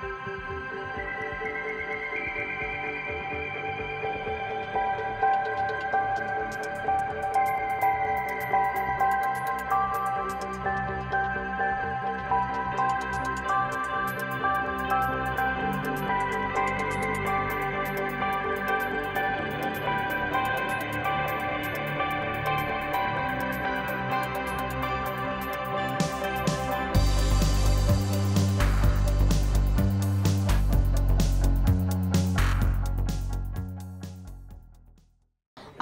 thank you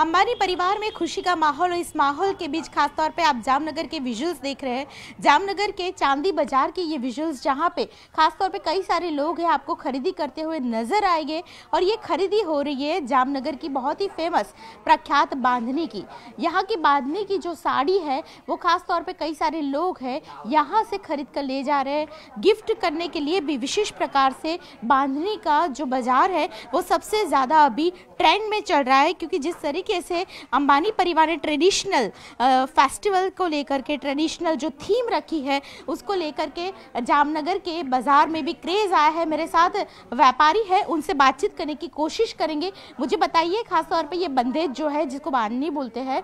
Ambani परिवार में खुशी का माहौल और इस माहौल के बीच खासतौर पे आप जामनगर के विजुअल्स देख रहे हैं जामनगर के चांदी बाजार के ये विजुअल्स जहाँ पे खासतौर पे कई सारे लोग हैं आपको खरीदी करते हुए नजर आएंगे और ये खरीदी हो रही है जामनगर की बहुत ही फेमस प्रख्यात बांधनी की यहाँ की बांधनी की जो साड़ी है वो खासतौर पर कई सारे लोग हैं यहाँ से खरीद कर ले जा रहे हैं गिफ्ट करने के लिए भी विशेष प्रकार से बांधनी का जो बाजार है वो सबसे ज़्यादा अभी ट्रेंड में चल रहा है क्योंकि जिस तरीके तरीके से अंबानी परिवार ने ट्रेडिशनल फेस्टिवल को लेकर के ट्रेडिशनल जो थीम रखी है उसको लेकर के जामनगर के बाज़ार में भी क्रेज़ आया है मेरे साथ व्यापारी है उनसे बातचीत करने की कोशिश करेंगे मुझे बताइए खासतौर पर ये बंदेज जो है जिसको बांधनी बोलते हैं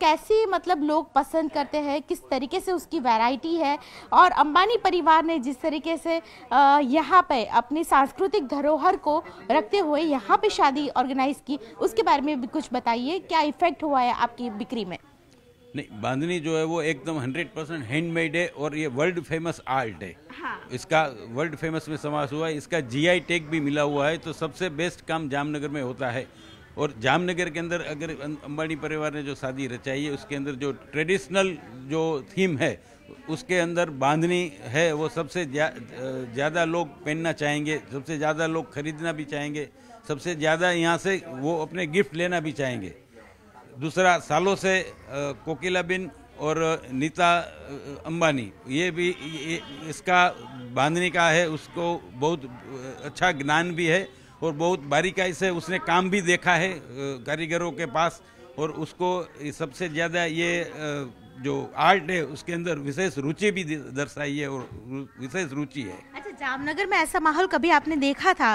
कैसी मतलब लोग पसंद करते हैं किस तरीके से उसकी वैरायटी है और अंबानी परिवार ने जिस तरीके से यहाँ पे अपनी सांस्कृतिक धरोहर को रखते हुए यहाँ पे शादी ऑर्गेनाइज की उसके बारे में भी कुछ बताइए क्या इफेक्ट हुआ है आपकी बिक्री में नहीं बांधनी जो है वो एकदम 100 परसेंट हैंडमेड है और ये वर्ल्ड फेमस आर्ट है हाँ। इसका वर्ल्ड फेमस में समाज हुआ है इसका जीआई टैग भी मिला हुआ है तो सबसे बेस्ट काम जामनगर में होता है और जामनगर के अंदर अगर अं-, अंबानी परिवार ने जो शादी रचाई है उसके अंदर जो ट्रेडिशनल जो थीम है उसके अंदर बांधनी है वो सबसे ज़्यादा जा, लोग पहनना चाहेंगे सबसे ज़्यादा लोग खरीदना भी चाहेंगे सबसे ज़्यादा यहाँ से वो अपने गिफ्ट लेना भी चाहेंगे दूसरा सालों से कोकिला बिन और नीता अंबानी ये भी ये, इसका बांधने का है उसको बहुत अच्छा ज्ञान भी है और बहुत बारीकाई से उसने काम भी देखा है कारीगरों के पास और उसको सबसे ज़्यादा ये जो आर्ट है उसके अंदर विशेष रुचि भी दर्शाई है और विशेष रुचि है जामनगर में ऐसा माहौल कभी आपने देखा था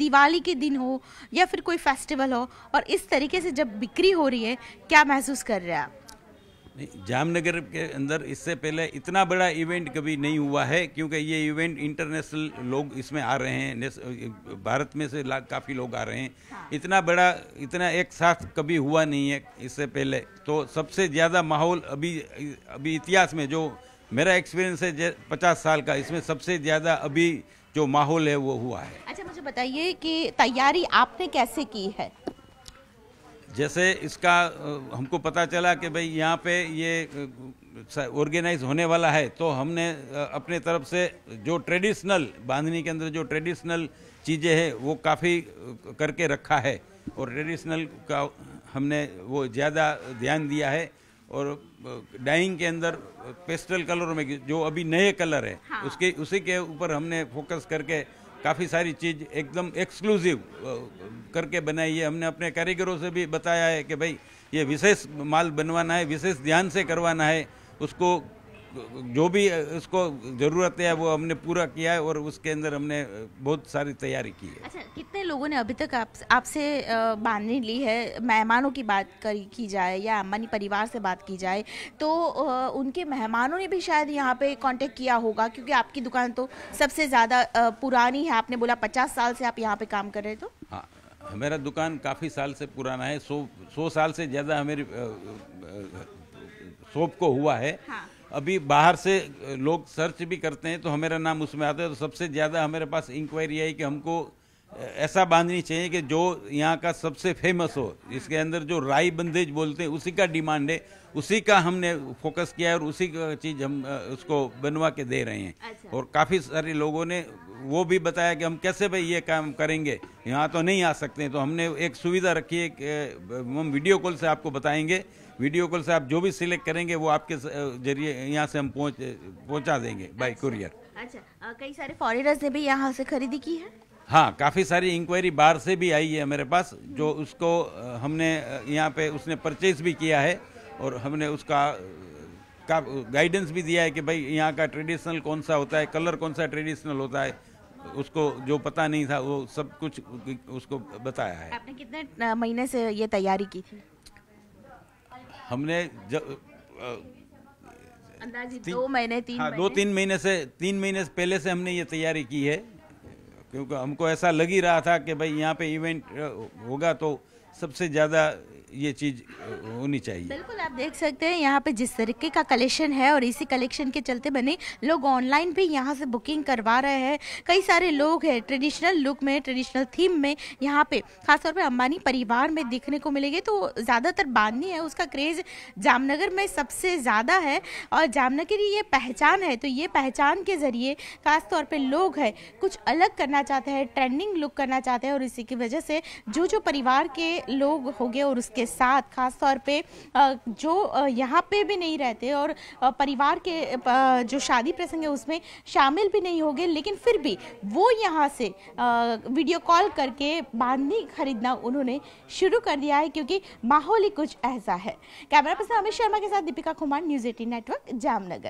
दिवाली के दिन हो या फिर कोई फेस्टिवल हो और इस तरीके से जब बिक्री हो रही है क्या महसूस कर रहे हैं आप जामनगर के अंदर इससे पहले इतना बड़ा इवेंट कभी नहीं हुआ है क्योंकि ये इवेंट इंटरनेशनल लोग इसमें आ रहे हैं भारत में से काफ़ी लोग आ रहे हैं हाँ। इतना बड़ा इतना एक साथ कभी हुआ नहीं है इससे पहले तो सबसे ज़्यादा माहौल अभी अभी इतिहास में जो मेरा एक्सपीरियंस है पचास साल का इसमें सबसे ज़्यादा अभी जो माहौल है वो हुआ है अच्छा मुझे बताइए कि तैयारी आपने कैसे की है जैसे इसका हमको पता चला कि भाई यहाँ पे ये ऑर्गेनाइज होने वाला है तो हमने अपने तरफ से जो ट्रेडिशनल बांधनी के अंदर जो ट्रेडिशनल चीज़ें हैं वो काफ़ी करके रखा है और ट्रेडिशनल का हमने वो ज़्यादा ध्यान दिया है और डाइंग के अंदर पेस्टल कलर में जो अभी नए कलर है हाँ। उसके उसी के ऊपर हमने फोकस करके काफ़ी सारी चीज़ एकदम एक्सक्लूसिव करके बनाई है हमने अपने कारीगरों से भी बताया है कि भाई ये विशेष माल बनवाना है विशेष ध्यान से करवाना है उसको जो भी उसको ज़रूरत है वो हमने पूरा किया है और उसके अंदर हमने बहुत सारी तैयारी की है अच्छा कितने लोगों ने अभी तक आप आपसे बांधनी ली है मेहमानों की बात करी की जाए या अम्बानी परिवार से बात की जाए तो उनके मेहमानों ने भी शायद यहाँ पे कांटेक्ट किया होगा क्योंकि आपकी दुकान तो सबसे ज़्यादा पुरानी है आपने बोला पचास साल से आप यहाँ पे काम कर रहे तो हाँ मेरा दुकान काफ़ी साल से पुराना है सौ सौ साल से ज़्यादा हमारी शॉप को हुआ है हाँ। अभी बाहर से लोग सर्च भी करते हैं तो हमारा नाम उसमें आता है तो सबसे ज़्यादा हमारे पास इंक्वायरी आई कि हमको ऐसा बांधनी चाहिए कि जो यहाँ का सबसे फेमस हो इसके अंदर जो राई बंदेज बोलते हैं उसी का डिमांड है उसी का हमने फोकस किया है और उसी का चीज़ हम उसको बनवा के दे रहे हैं अच्छा। और काफ़ी सारे लोगों ने वो भी बताया कि हम कैसे भाई ये काम करेंगे यहाँ तो नहीं आ सकते तो हमने एक सुविधा रखी है कि हम वीडियो कॉल से आपको बताएंगे वीडियो कॉल से आप जो भी सिलेक्ट करेंगे वो आपके जरिए यहाँ से हम पहुँच पहुँचा देंगे बाई कुरियर अच्छा कई सारे फॉरनर्स ने भी यहाँ से खरीदी की है हाँ काफ़ी सारी इंक्वायरी बाहर से भी आई है मेरे पास जो उसको हमने यहाँ पे उसने परचेज भी किया है और हमने उसका का गाइडेंस भी दिया है कि भाई यहाँ का ट्रेडिशनल कौन सा होता है कलर कौन सा ट्रेडिशनल होता है उसको जो पता नहीं था वो सब कुछ उसको बताया है आपने कितने महीने से ये तैयारी की थी हमने जब ती, दो महीने तीन हाँ, दो तीन महीने से तीन महीने से पहले से हमने ये तैयारी की है क्योंकि हमको ऐसा लग ही रहा था कि भाई यहाँ पे इवेंट होगा तो सबसे ज़्यादा ये चीज़ होनी चाहिए बिल्कुल आप देख सकते हैं यहाँ पे जिस तरीके का कलेक्शन है और इसी कलेक्शन के चलते बने लोग ऑनलाइन भी यहाँ से बुकिंग करवा रहे हैं कई सारे लोग हैं ट्रेडिशनल लुक में ट्रेडिशनल थीम में यहाँ पे खासतौर पे अंबानी परिवार में देखने को मिलेंगे तो ज़्यादातर बांधनी है उसका क्रेज़ जामनगर में सबसे ज़्यादा है और जामनगर ये पहचान है तो ये पहचान के ज़रिए खासतौर पर लोग है कुछ अलग करना चाहते हैं ट्रेंडिंग लुक करना चाहते हैं और इसी की वजह से जो जो परिवार के लोग हो गए और उसके साथ खास तौर पे जो यहाँ पे भी नहीं रहते और परिवार के जो शादी प्रसंग है उसमें शामिल भी नहीं होंगे लेकिन फिर भी वो यहाँ से वीडियो कॉल करके बांधनी खरीदना उन्होंने शुरू कर दिया है क्योंकि माहौल ही कुछ ऐसा है कैमरा पर्सन अमित शर्मा के साथ Deepika Kumar news eighteen network Jamnagar